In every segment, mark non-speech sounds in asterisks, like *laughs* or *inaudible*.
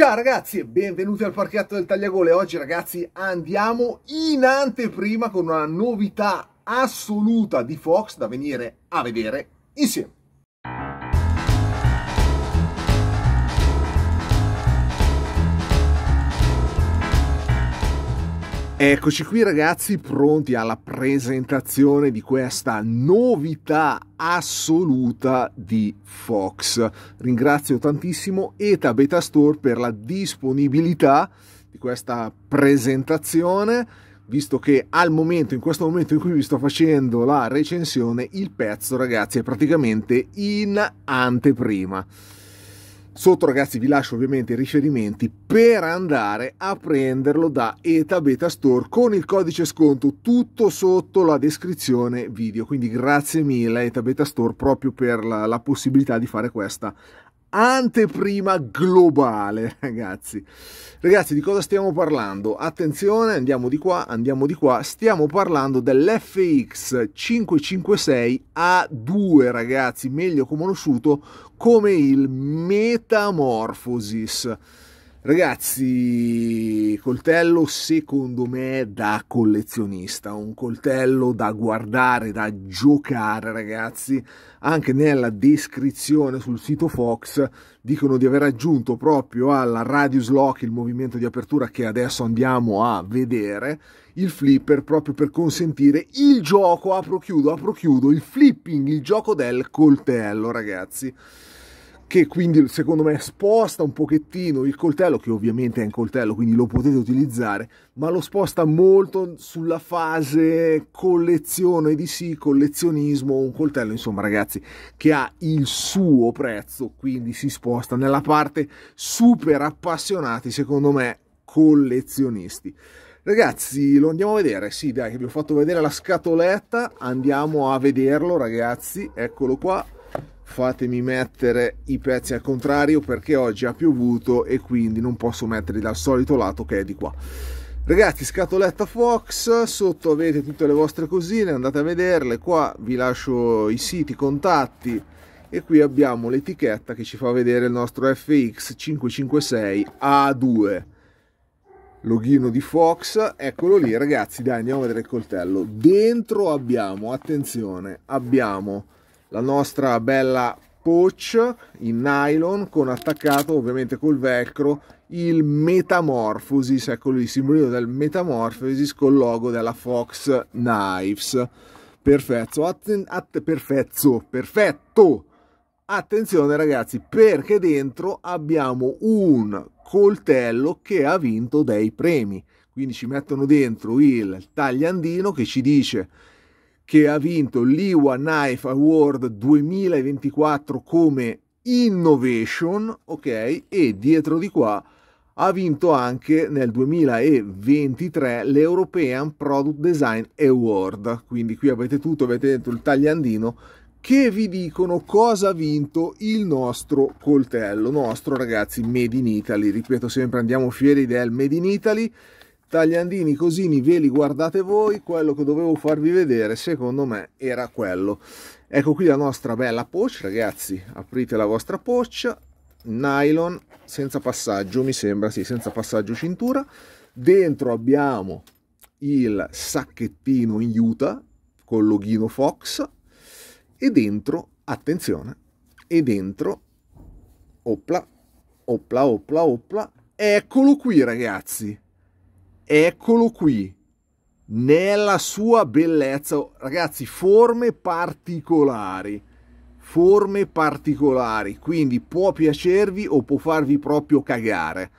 Ciao ragazzi e benvenuti al parchetto del Tagliagole. Oggi ragazzi andiamo in anteprima con una novità assoluta di Fox da venire a vedere insieme. Eccoci qui ragazzi pronti alla presentazione di questa novità assoluta di Fox. Ringrazio tantissimo ETA Beta Store per la disponibilità di questa presentazione, visto che al momento, in questo momento in cui vi sto facendo la recensione, il pezzo ragazzi è praticamente in anteprima. Sotto ragazzi vi lascio ovviamente i riferimenti per andare a prenderlo da Eta Beta Store con il codice sconto tutto sotto la descrizione video. Quindi grazie mille Eta Beta Store proprio per la, la possibilità di fare questa anteprima globale, *laughs* ragazzi. Ragazzi, di cosa stiamo parlando? Attenzione, andiamo di qua, andiamo di qua. Stiamo parlando dell'FX 556 A2, ragazzi, meglio conosciuto come il Metamorphosis. Ragazzi, coltello secondo me da collezionista, un coltello da guardare, da giocare ragazzi, anche nella descrizione sul sito Fox dicono di aver aggiunto proprio alla radius lock il movimento di apertura che adesso andiamo a vedere, il flipper proprio per consentire il gioco, apro chiudo, apro chiudo, il flipping, il gioco del coltello ragazzi che quindi secondo me sposta un pochettino il coltello, che ovviamente è un coltello, quindi lo potete utilizzare, ma lo sposta molto sulla fase collezione di sì, collezionismo, un coltello, insomma ragazzi, che ha il suo prezzo, quindi si sposta nella parte super appassionati, secondo me, collezionisti. Ragazzi, lo andiamo a vedere, sì dai, vi ho fatto vedere la scatoletta, andiamo a vederlo ragazzi, eccolo qua fatemi mettere i pezzi al contrario perché oggi ha piovuto e quindi non posso metterli dal solito lato che è di qua ragazzi scatoletta fox sotto avete tutte le vostre cosine andate a vederle qua vi lascio i siti i contatti e qui abbiamo l'etichetta che ci fa vedere il nostro fx 556 a2 loghino di Fox, eccolo lì ragazzi, dai andiamo a vedere il coltello. Dentro abbiamo, attenzione, abbiamo la nostra bella pouch in nylon con attaccato ovviamente col velcro il Metamorphosis, ecco il simbolino del Metamorphosis col logo della Fox Knives. Perfetto, atten- att- perfetto, perfetto! Attenzione ragazzi, perché dentro abbiamo un coltello che ha vinto dei premi. Quindi ci mettono dentro il tagliandino che ci dice che ha vinto l'IWA Knife Award 2024 come Innovation, ok? E dietro di qua ha vinto anche nel 2023 l'European Product Design Award. Quindi qui avete tutto, avete dentro il tagliandino che vi dicono cosa ha vinto il nostro coltello, nostro ragazzi Made in Italy. Ripeto sempre, andiamo fieri del Made in Italy tagliandini così mi ve li guardate voi, quello che dovevo farvi vedere secondo me era quello. Ecco qui la nostra bella pouch, ragazzi, aprite la vostra pouch, nylon senza passaggio, mi sembra, sì, senza passaggio cintura. Dentro abbiamo il sacchettino in juta con loghino Fox e dentro, attenzione, e dentro, opla, opla, opla, opla, eccolo qui ragazzi, Eccolo qui, nella sua bellezza. Ragazzi, forme particolari, forme particolari, quindi può piacervi o può farvi proprio cagare.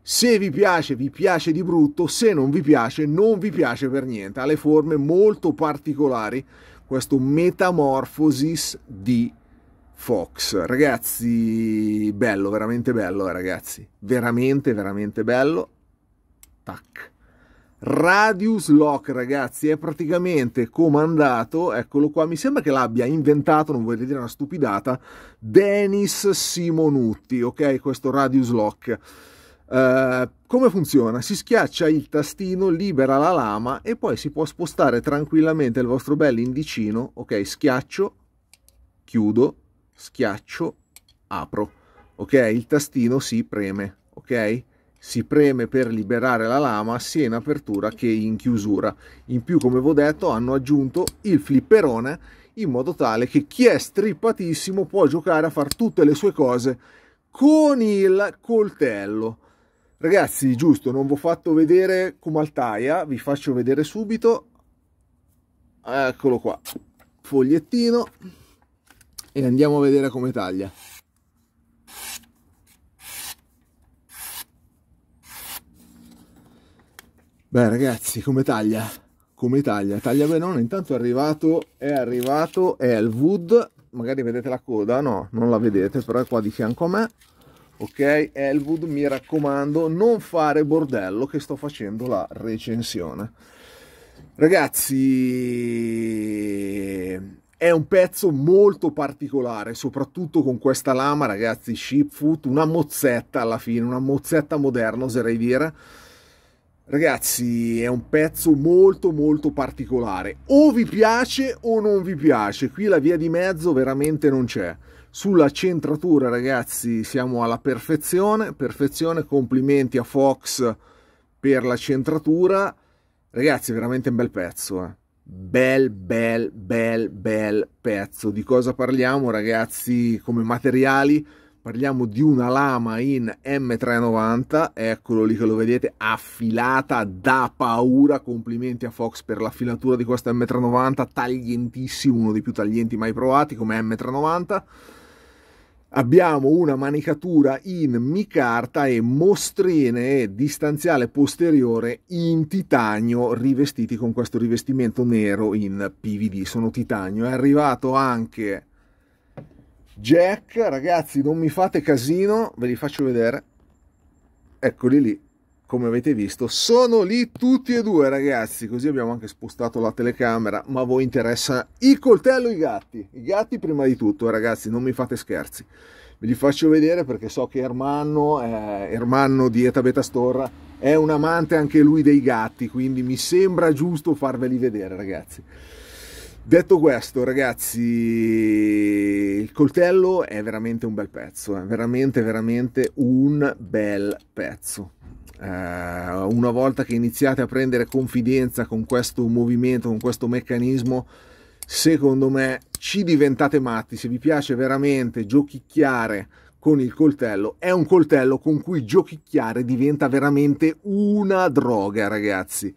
Se vi piace, vi piace di brutto, se non vi piace, non vi piace per niente. Ha le forme molto particolari, questo Metamorphosis di Fox. Ragazzi, bello, veramente bello, eh, ragazzi. Veramente, veramente bello. Tac. Radius Lock, ragazzi, è praticamente comandato, eccolo qua, mi sembra che l'abbia inventato, non voglio dire una stupidata, Denis Simonutti, ok? Questo Radius Lock. Uh, come funziona? Si schiaccia il tastino, libera la lama e poi si può spostare tranquillamente il vostro bel indicino, ok? Schiaccio, chiudo, schiaccio, apro, ok? Il tastino si preme, ok? si preme per liberare la lama sia in apertura che in chiusura. In più, come vi ho detto, hanno aggiunto il flipperone in modo tale che chi è strippatissimo può giocare a fare tutte le sue cose con il coltello. Ragazzi, giusto, non vi ho fatto vedere come altaia, vi faccio vedere subito. Eccolo qua, fogliettino e andiamo a vedere come taglia. Beh ragazzi, come taglia? Come taglia? Taglia Benone intanto è arrivato, è arrivato, è il Wood, magari vedete la coda, no, non la vedete, però è qua di fianco a me. Ok, Elwood, mi raccomando, non fare bordello che sto facendo la recensione. Ragazzi, è un pezzo molto particolare, soprattutto con questa lama, ragazzi, Shipfoot, una mozzetta alla fine, una mozzetta moderna, oserei dire Ragazzi, è un pezzo molto molto particolare. O vi piace o non vi piace. Qui la via di mezzo veramente non c'è. Sulla centratura, ragazzi, siamo alla perfezione. Perfezione, complimenti a Fox per la centratura. Ragazzi, veramente un bel pezzo, eh. Bel, bel, bel, bel pezzo. Di cosa parliamo, ragazzi, come materiali? Parliamo di una lama in M390, eccolo lì che lo vedete, affilata da paura, complimenti a Fox per l'affilatura di questa M390, taglientissimo, uno dei più taglienti mai provati come M390. Abbiamo una manicatura in micarta e mostrine e distanziale posteriore in titanio rivestiti con questo rivestimento nero in PVD, sono titanio. È arrivato anche Jack, ragazzi, non mi fate casino, ve li faccio vedere. Eccoli lì, come avete visto. Sono lì tutti e due, ragazzi, così abbiamo anche spostato la telecamera, ma a voi interessa il coltello e i gatti. I gatti prima di tutto, ragazzi, non mi fate scherzi. Ve li faccio vedere perché so che Ermanno, eh, Ermanno di Eta Beta Storra, è un amante anche lui dei gatti, quindi mi sembra giusto farveli vedere, ragazzi. Detto questo, ragazzi, il coltello è veramente un bel pezzo, è eh. veramente, veramente un bel pezzo. Eh, una volta che iniziate a prendere confidenza con questo movimento, con questo meccanismo, secondo me ci diventate matti. Se vi piace veramente giochicchiare con il coltello, è un coltello con cui giochicchiare diventa veramente una droga, ragazzi.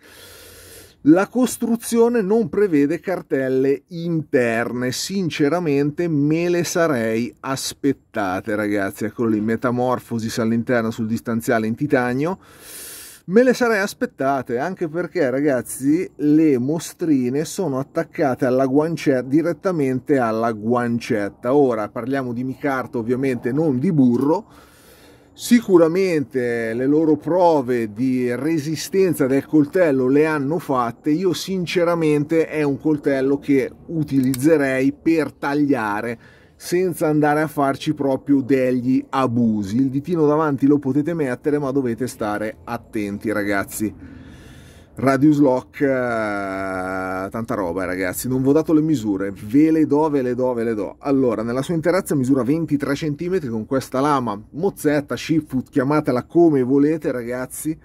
La costruzione non prevede cartelle interne, sinceramente me le sarei aspettate ragazzi, eccolo lì, metamorfosis all'interno sul distanziale in titanio, me le sarei aspettate anche perché ragazzi le mostrine sono attaccate alla guancetta, direttamente alla guancetta, ora parliamo di micarta ovviamente non di burro, Sicuramente le loro prove di resistenza del coltello le hanno fatte, io sinceramente è un coltello che utilizzerei per tagliare senza andare a farci proprio degli abusi. Il ditino davanti lo potete mettere ma dovete stare attenti ragazzi. Radius Lock, eh, tanta roba ragazzi, non vi ho dato le misure, ve le do, ve le do, ve le do. Allora, nella sua interezza misura 23 cm con questa lama, mozzetta, shipfoot, chiamatela come volete ragazzi,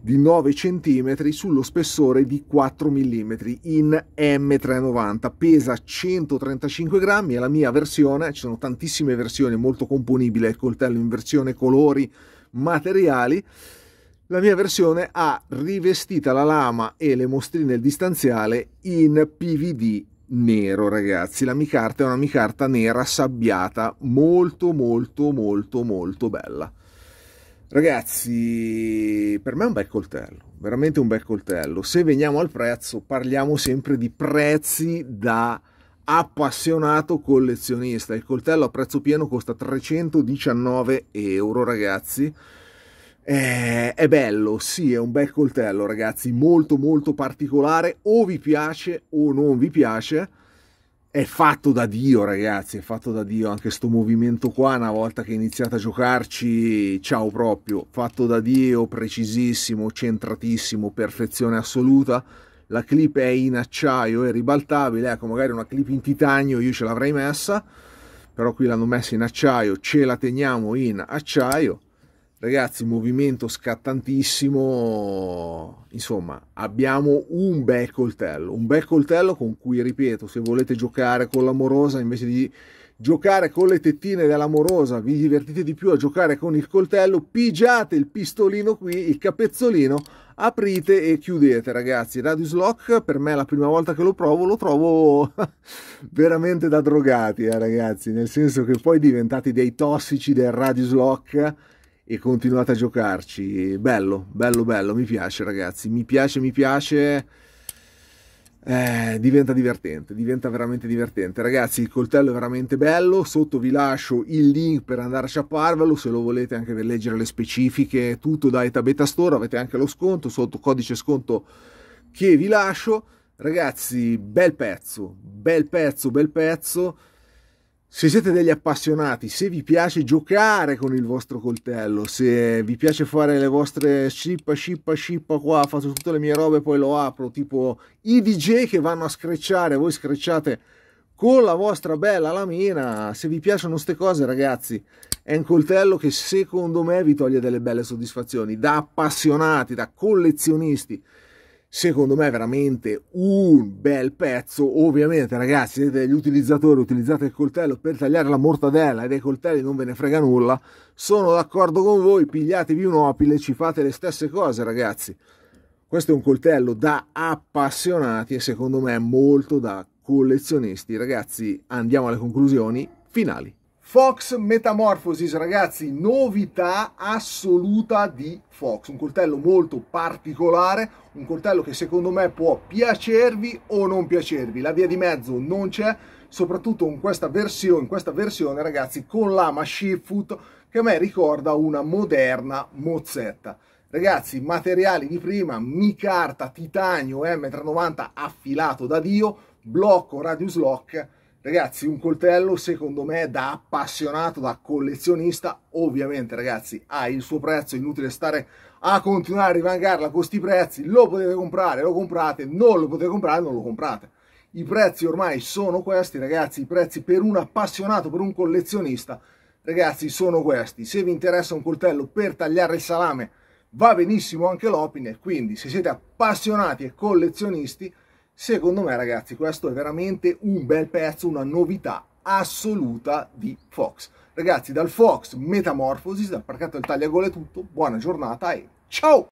di 9 cm sullo spessore di 4 mm in M390, pesa 135 grammi, è la mia versione, ci sono tantissime versioni, molto componibile, coltello in versione colori, materiali, la mia versione ha rivestita la lama e le mostrine del distanziale in PVD nero ragazzi la micarta è una micarta nera sabbiata molto molto molto molto bella ragazzi per me è un bel coltello veramente un bel coltello se veniamo al prezzo parliamo sempre di prezzi da appassionato collezionista il coltello a prezzo pieno costa 319 euro ragazzi eh, è bello, sì, è un bel coltello, ragazzi, molto molto particolare, o vi piace o non vi piace. È fatto da Dio, ragazzi, è fatto da Dio anche sto movimento qua, una volta che iniziate a giocarci, ciao proprio, fatto da Dio, precisissimo, centratissimo, perfezione assoluta. La clip è in acciaio, è ribaltabile, ecco, magari una clip in titanio io ce l'avrei messa, però qui l'hanno messa in acciaio, ce la teniamo in acciaio Ragazzi, movimento scattantissimo, insomma, abbiamo un bel coltello, un bel coltello con cui, ripeto, se volete giocare con l'amorosa invece di giocare con le tettine dell'amorosa, vi divertite di più a giocare con il coltello, pigiate il pistolino qui, il capezzolino, aprite e chiudete ragazzi Radius Lock per me è la prima volta che lo provo lo trovo *laughs* veramente da drogati eh, ragazzi nel senso che poi diventate dei tossici del Radius Lock e continuate a giocarci. Bello, bello, bello, mi piace ragazzi, mi piace, mi piace. Eh, diventa divertente, diventa veramente divertente. Ragazzi, il coltello è veramente bello. Sotto vi lascio il link per andare a sciapparvelo. Se lo volete anche per leggere le specifiche, tutto da Eta Beta Store. Avete anche lo sconto sotto codice sconto che vi lascio. Ragazzi, bel pezzo, bel pezzo, bel pezzo. Se siete degli appassionati, se vi piace giocare con il vostro coltello, se vi piace fare le vostre scippa, scippa, scippa qua, faccio tutte le mie robe e poi lo apro, tipo i DJ che vanno a screcciare, voi screcciate con la vostra bella lamina, se vi piacciono queste cose ragazzi, è un coltello che secondo me vi toglie delle belle soddisfazioni, da appassionati, da collezionisti secondo me veramente un bel pezzo ovviamente ragazzi siete degli utilizzatori utilizzate il coltello per tagliare la mortadella e dei coltelli non ve ne frega nulla sono d'accordo con voi pigliatevi un opile ci fate le stesse cose ragazzi questo è un coltello da appassionati e secondo me molto da collezionisti ragazzi andiamo alle conclusioni finali Fox Metamorphosis, ragazzi, novità assoluta di Fox, un coltello molto particolare, un coltello che secondo me può piacervi o non piacervi, la via di mezzo non c'è, soprattutto in questa versione, in questa versione ragazzi, con lama Shiftfoot che a me ricorda una moderna mozzetta. Ragazzi, materiali di prima, micarta, titanio M390 affilato da Dio, blocco radius lock Ragazzi, un coltello secondo me da appassionato, da collezionista, ovviamente ragazzi ha il suo prezzo, è inutile stare a continuare a rivangarla con questi prezzi, lo potete comprare, lo comprate, non lo potete comprare, non lo comprate. I prezzi ormai sono questi ragazzi, i prezzi per un appassionato, per un collezionista, ragazzi sono questi. Se vi interessa un coltello per tagliare il salame va benissimo anche l'opine, quindi se siete appassionati e collezionisti Secondo me ragazzi questo è veramente un bel pezzo, una novità assoluta di Fox. Ragazzi dal Fox Metamorphosis, dal parchetto del tagliagole è tutto, buona giornata e ciao!